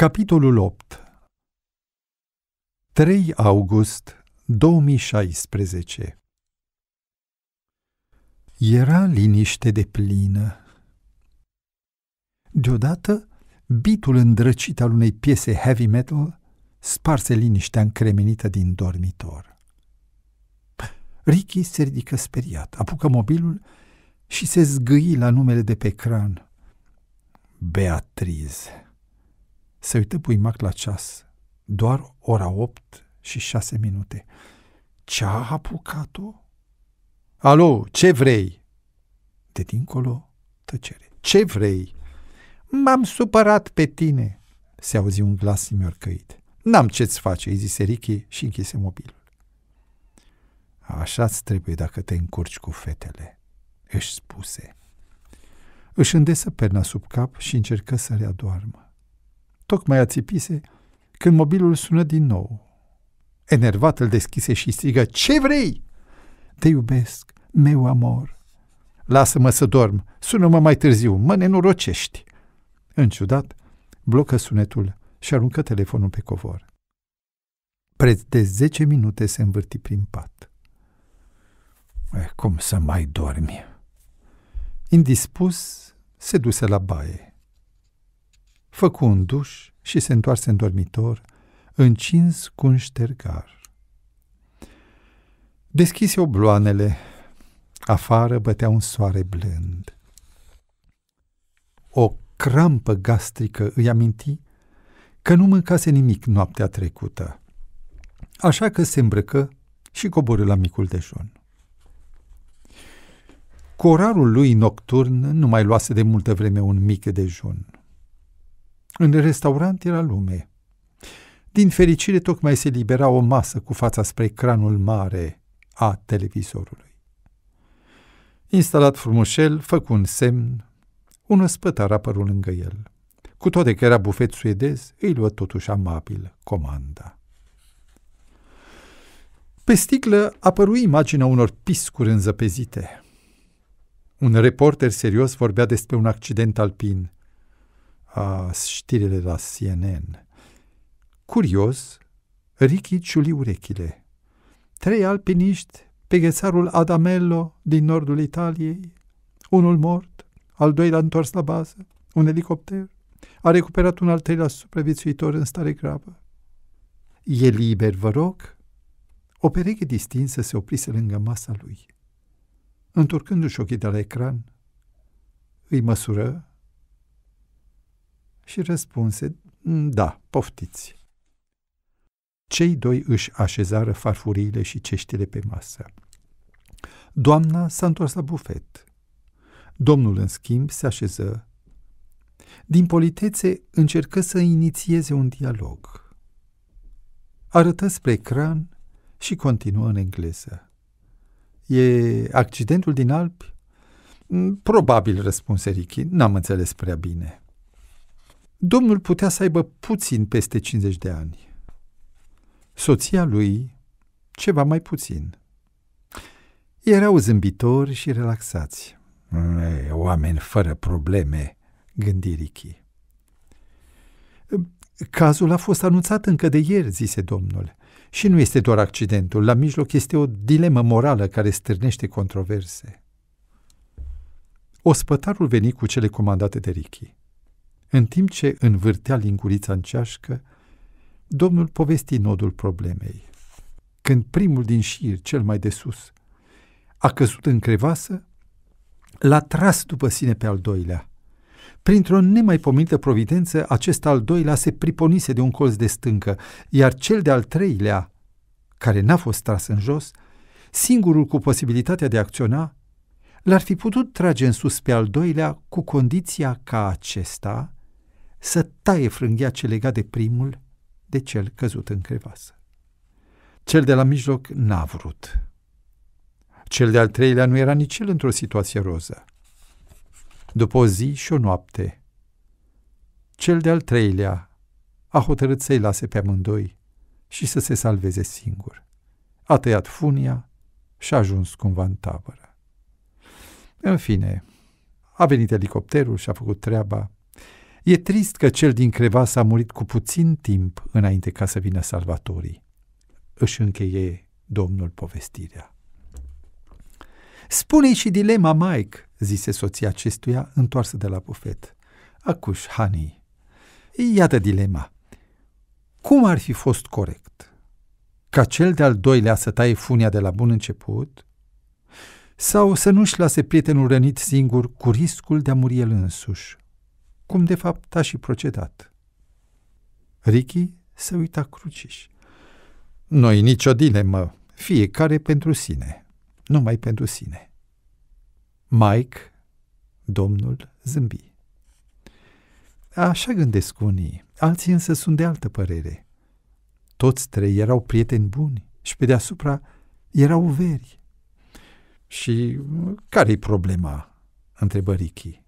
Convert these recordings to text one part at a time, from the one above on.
Capitolul 8 3 august 2016 Era liniște de plină. Deodată, bitul îndrăcit al unei piese heavy metal sparse liniștea încremenită din dormitor. Ricky se ridică speriat, apucă mobilul și se zgâi la numele de pe ecran. Beatriz. Se uită puimac la ceas. Doar ora opt și șase minute. Ce a apucat-o? Alo, ce vrei? De dincolo, tăcere. Ce vrei? M-am supărat pe tine, se auzi un glas simiorcăit. N-am ce-ți face, îi zise Ricky și închise mobilul. Așa-ți trebuie dacă te încurci cu fetele, își spuse. Își îndesă perna sub cap și încercă să readoarmă. Tocmai ațipise când mobilul sună din nou. Enervat îl deschise și strigă, Ce vrei?" Te iubesc, meu amor." Lasă-mă să dorm, sună-mă mai târziu, mă nenorocești." În ciudat, blocă sunetul și aruncă telefonul pe covor. Preț de zece minute se învârti prin pat. Eh, cum să mai dormi? Indispus, se duse la baie făcu un duș și se întoarse în dormitor, încins cu un ștergar. Deschise obloanele, afară bătea un soare blând. O crampă gastrică îi aminti că nu mâncase nimic noaptea trecută, așa că se îmbrăcă și coborâ la micul dejun. Cu orarul lui nocturn nu mai luase de multă vreme un mic dejun – în restaurant era lume. Din fericire, tocmai se libera o masă cu fața spre ecranul mare a televizorului. Instalat frumușel, făcu un semn, un ospătar apărut lângă el. Cu toate că era bufet suedez, îi luă totuși amabil comanda. Pe sticlă apăru imaginea unor piscuri înzăpezite. Un reporter serios vorbea despre un accident alpin – a știrile la CNN. Curios, Ricky ciuli urechile. Trei alpiniști pe ghețarul Adamello din nordul Italiei, unul mort, al doilea întors la bază, un elicopter, a recuperat un al treilea supraviețuitor în stare gravă. E liber, vă rog? O pereche distinsă se oprise lângă masa lui. Întorcându-și ochii de la ecran, îi măsură și răspunse, mm, da, poftiți. Cei doi își așezară farfuriile și ceștile pe masă. Doamna s-a întors la bufet. Domnul, în schimb, se așeză. Din politețe încercă să inițieze un dialog. Arătă spre ecran și continuă în engleză. E accidentul din Alpi? Mm, probabil, răspunse Ricky, n-am înțeles prea bine. Domnul putea să aibă puțin peste 50 de ani. Soția lui, ceva mai puțin. Erau zâmbitori și relaxați. Oameni fără probleme, gândi Ricky. Cazul a fost anunțat încă de ieri, zise domnul. Și nu este doar accidentul, la mijloc este o dilemă morală care stârnește controverse. Ospătarul veni cu cele comandate de Ricky. În timp ce învârtea lingurița în ceașcă, domnul povesti nodul problemei. Când primul din șir, cel mai de sus, a căzut în crevasă, l-a tras după sine pe al doilea. Printr-o nemaipomenită providență, acest al doilea se priponise de un colț de stâncă, iar cel de-al treilea, care n-a fost tras în jos, singurul cu posibilitatea de a acționa, l-ar fi putut trage în sus pe al doilea cu condiția ca acesta să taie frânghia ce lega de primul de cel căzut în crevasă. Cel de la mijloc n-a vrut. Cel de-al treilea nu era nici el într-o situație roză. După o zi și o noapte, cel de-al treilea a hotărât să-i lase pe amândoi și să se salveze singur. A tăiat funia și a ajuns cumva în tabără. În fine, a venit elicopterul și a făcut treaba, E trist că cel din crevas a murit cu puțin timp înainte ca să vină salvatorii. Își încheie domnul povestirea. Spune-i și dilema, Mike, zise soția acestuia, întoarsă de la bufet. Acuș, Hani, iată dilema. Cum ar fi fost corect? Ca cel de-al doilea să taie funia de la bun început? Sau să nu-și lase prietenul rănit singur cu riscul de a muri el însuși, cum de fapt a și procedat. Ricky se uita cruciș. Noi nicio dilemă, fiecare pentru sine, numai pentru sine. Mike, domnul, zâmbi. Așa gândesc unii, alții însă sunt de altă părere. Toți trei erau prieteni buni și pe deasupra erau veri. Și care-i problema? întrebă Ricky.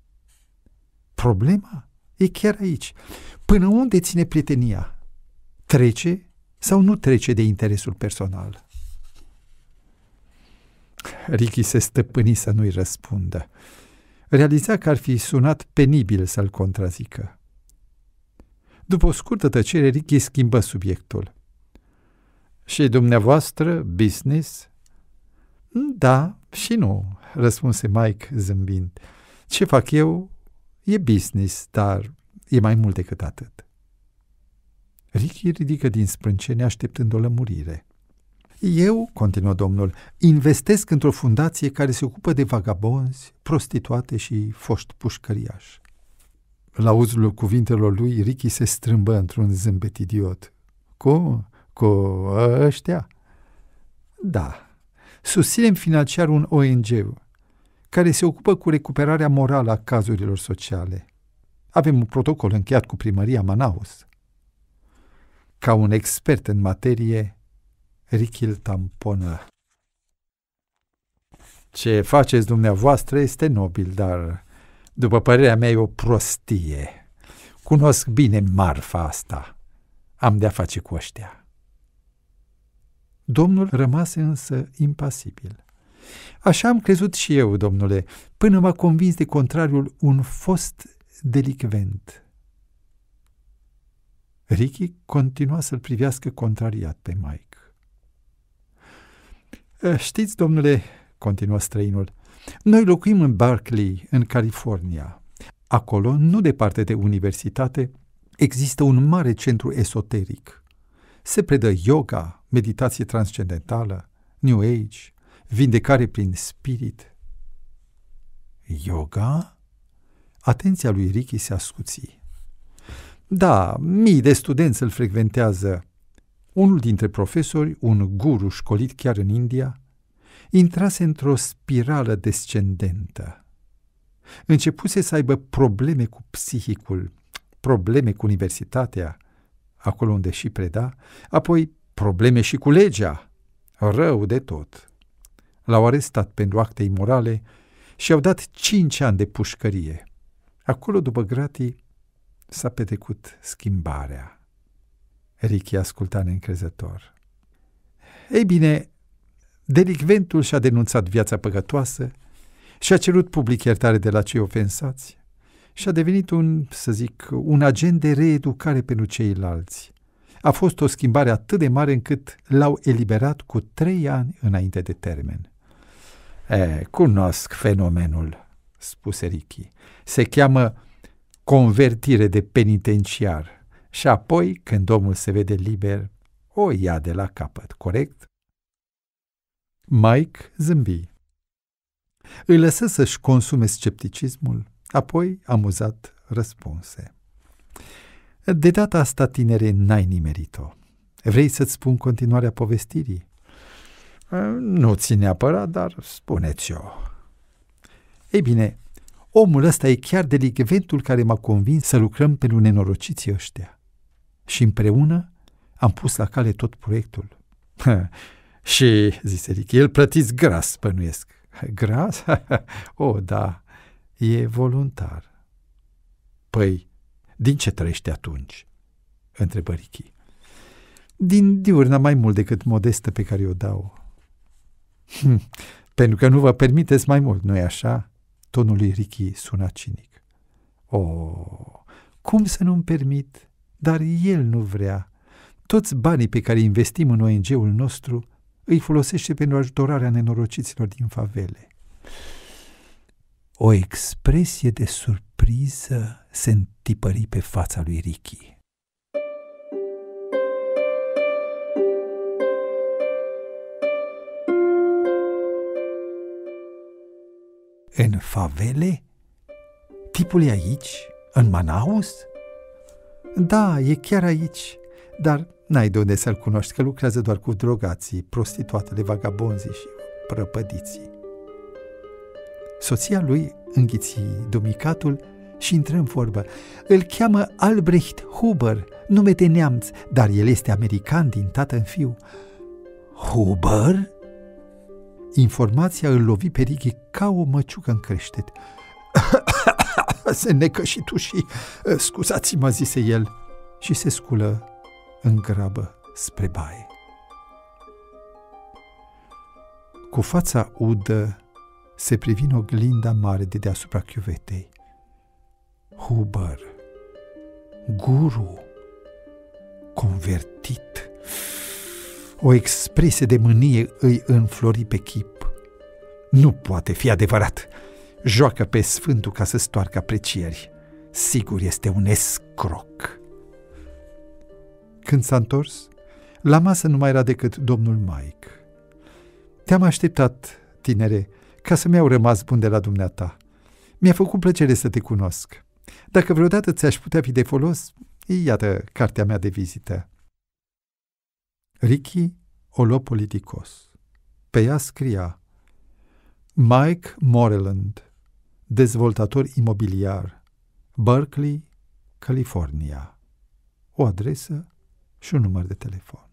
Problema e chiar aici. Până unde ține prietenia? Trece sau nu trece de interesul personal? Ricky se stăpâni să nu-i răspundă. Realiza că ar fi sunat penibil să-l contrazică. După o scurtă tăcere, Ricky schimbă subiectul. Și dumneavoastră, business? Da și nu, răspunse Mike zâmbind. Ce fac eu E business, dar e mai mult decât atât. Ricky ridică din sprâncene așteptând o lămurire. Eu, continuă domnul, investesc într-o fundație care se ocupă de vagabonzi, prostituate și foști pușcăriași. La uzul cuvintelor lui, Ricky se strâmbă într-un zâmbet idiot. Cu? Cu ăștia? Da. Susținem financiar un ONG care se ocupă cu recuperarea morală a cazurilor sociale. Avem un protocol încheiat cu primăria Manaus. Ca un expert în materie, Ricky tamponă. Ce faceți dumneavoastră este nobil, dar, după părerea mea, e o prostie. Cunosc bine marfa asta. Am de-a face cu ăștia. Domnul rămase însă impasibil. Așa am crezut și eu, domnule, până m-a convins de contrariul un fost delicvent. Ricky continua să-l privească contrariat pe Mike. Eh, știți, domnule, continuă străinul, noi locuim în Berkeley, în California. Acolo, nu departe de universitate, există un mare centru esoteric. Se predă yoga, meditație transcendentală, New Age, vindecare prin spirit. Yoga? Atenția lui Ricky se ascuții. Da, mii de studenți îl frecventează. Unul dintre profesori, un guru școlit chiar în India, intrase într-o spirală descendentă. Începuse să aibă probleme cu psihicul, probleme cu universitatea, acolo unde și preda, apoi probleme și cu legea, rău de tot. L-au arestat pentru acte imorale și au dat cinci ani de pușcărie. Acolo, după gratii, s-a petrecut schimbarea. Ricky asculta neîncrezător. Ei bine, delicventul și-a denunțat viața păcătoasă și-a cerut public iertare de la cei ofensați și a devenit un, să zic, un agent de reeducare pentru ceilalți. A fost o schimbare atât de mare încât l-au eliberat cu trei ani înainte de termen. E, cunosc fenomenul, spuse Ricky. Se cheamă convertire de penitenciar. Și apoi, când omul se vede liber, o ia de la capăt, corect? Mike zâmbi. Îl lăsă să-și consume scepticismul, apoi, amuzat, răspunse. De data asta, tinere, n-ai nimerit-o. Vrei să-ți spun continuarea povestirii? Eh, nu ți neapărat, dar spuneți-o. Ei bine, omul ăsta e chiar de ligventul care m-a convins să lucrăm pentru nenorociții ăștia. Și împreună am pus la cale tot proiectul. și, zise Eric, el plătiți gras, pănuiesc. Gras? o, oh, da, e voluntar. Păi, din ce trăiește atunci? întrebă Ricky. Din diurna mai mult decât modestă pe care o dau. Hmm. pentru că nu vă permiteți mai mult, nu-i așa? Tonul lui Ricky suna cinic. O, oh, cum să nu-mi permit? Dar el nu vrea. Toți banii pe care investim în ONG-ul nostru îi folosește pentru ajutorarea nenorociților din favele. O expresie de surpriză se întipări pe fața lui Ricky. În favele? Tipul e aici? În Manaus? Da, e chiar aici, dar n-ai de unde să-l cunoști, că lucrează doar cu drogații, prostituatele, vagabonzii și prăpădiții. Soția lui înghiți dumicatul și intră în vorbă. Îl cheamă Albrecht Huber, nume de neamț, dar el este american din tată în fiu. Huber? Informația îl lovi pe Righi ca o măciucă în creștet. se necă și tu uh, și scuzați-mă, zise el, și se sculă în grabă spre baie. Cu fața udă se privin oglinda mare de deasupra chiuvetei. Huber, guru, convertit, o expresie de mânie îi înflori pe chip. Nu poate fi adevărat. Joacă pe sfântul ca să stoarcă aprecieri. Sigur este un escroc. Când s-a întors, la masă nu mai era decât domnul Mike. Te-am așteptat, tinere, ca să mi-au rămas bun de la dumneata. Mi-a făcut plăcere să te cunosc. Dacă vreodată ți-aș putea fi de folos, iată cartea mea de vizită. Ricky o luă politicos. Pe ea scria Mike Moreland, dezvoltator imobiliar, Berkeley, California. O adresă și un număr de telefon.